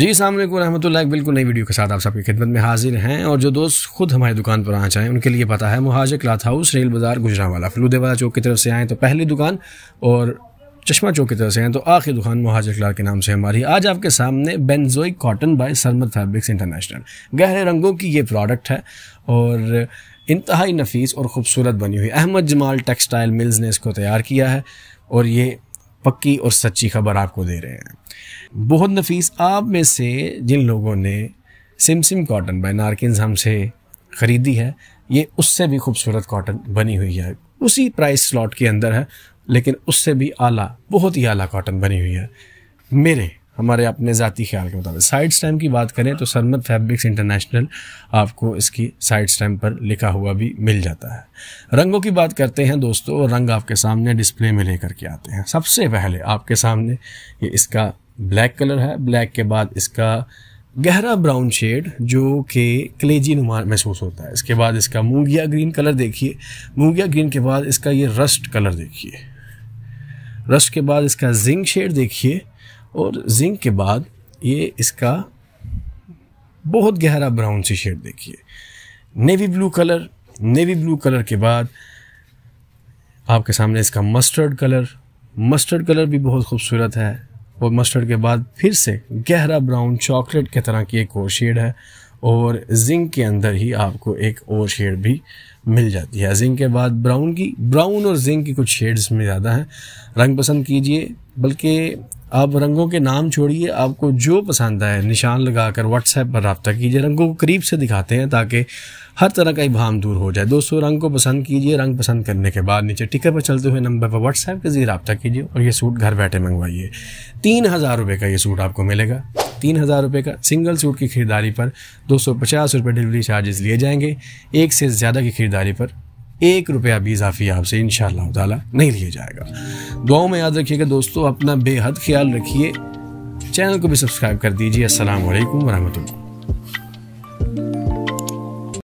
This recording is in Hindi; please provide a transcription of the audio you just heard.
जी सामने को रहमत बिल्कुल नई वीडियो के साथ आप सबकी खिदमत में हाजिर हैं और जो दोस्त खुद हमारी दुकान पर आना चाहें उनके लिए पता है मुहाजर क्लाथ हाउस रेल बाजार गुजरावाला फलूदेवाला चौक की तरफ से आएँ तो पहली दुकान और चश्मा चौक की तरफ से आएँ तो आखिरी दुकान मुहाजर क्लाथ के नाम से हमारी आज आपके सामने बेनजोई cotton by Sarmad fabrics international गहरे रंगों की ये प्रोडक्ट है और इंतहाई नफीस और ख़ूबसूरत बनी हुई अहमद जमाल टेक्सटाइल मिल्स ने इसको तैयार किया है और ये पक्की और सच्ची खबर आपको दे रहे हैं बहुत नफीस आप में से जिन लोगों ने सिम सिम कॉटन बाय नारकिन हमसे ख़रीदी है ये उससे भी खूबसूरत कॉटन बनी हुई है उसी प्राइस स्लॉट के अंदर है लेकिन उससे भी आला बहुत ही आला कॉटन बनी हुई है मेरे हमारे अपने ज़ाती ख्याल के मुताबिक साइड स्टैम्प की बात करें तो सरमद फैब्रिक्स इंटरनेशनल आपको इसकी साइड स्टैम्प पर लिखा हुआ भी मिल जाता है रंगों की बात करते हैं दोस्तों रंग आपके सामने डिस्प्ले में लेकर के आते हैं सबसे पहले आपके सामने ये इसका ब्लैक कलर है ब्लैक के बाद इसका गहरा ब्राउन शेड जो कि क्लेजी नुमा महसूस होता है इसके बाद इसका मूंगिया ग्रीन कलर देखिए मूंगिया ग्रीन के बाद इसका ये रस्ट कलर देखिए रस्ट के बाद इसका जिंक शेड देखिए और जिंक के बाद ये इसका बहुत गहरा ब्राउन सी शेड देखिए navy blue colour navy blue colour के बाद आपके सामने इसका मस्टर्ड कलर मस्टर्ड कलर भी बहुत खूबसूरत है और मस्टर्ड के बाद फिर से गहरा ब्राउन चॉकलेट के तरह की एक और शेड है और जिंक के अंदर ही आपको एक और शेड भी मिल जाती है जिंक के बाद ब्राउन की ब्राउन और जिंक की कुछ शेड्स में ज़्यादा हैं रंग पसंद कीजिए बल्कि आप रंगों के नाम छोड़िए आपको जो पसंद आए निशान लगाकर व्हाट्सएप पर रबता कीजिए रंगों को करीब से दिखाते हैं ताकि हर तरह का इबाम दूर हो जाए दोस्तों रंग को पसंद कीजिए रंग पसंद करने के बाद नीचे टिकर पर चलते हुए नंबर पर व्हाट्सएप के जरिए रबता कीजिए और ये सूट घर बैठे मंगवाइए तीन हज़ार रुपये का ये सूट आपको मिलेगा तीन हज़ार रुपये का सिंगल सूट की खरीदारी पर दो सौ पचास रुपये डिलीवरी चार्जेस लिए जाएंगे एक से ज़्यादा की खरीदारी पर एक रुपया भी इजाफी आपसे इन ताला नहीं लिया जाएगा दुआओं में याद रखिएगा दोस्तों अपना बेहद ख्याल रखिए चैनल को भी सब्सक्राइब कर दीजिए असल वरहमल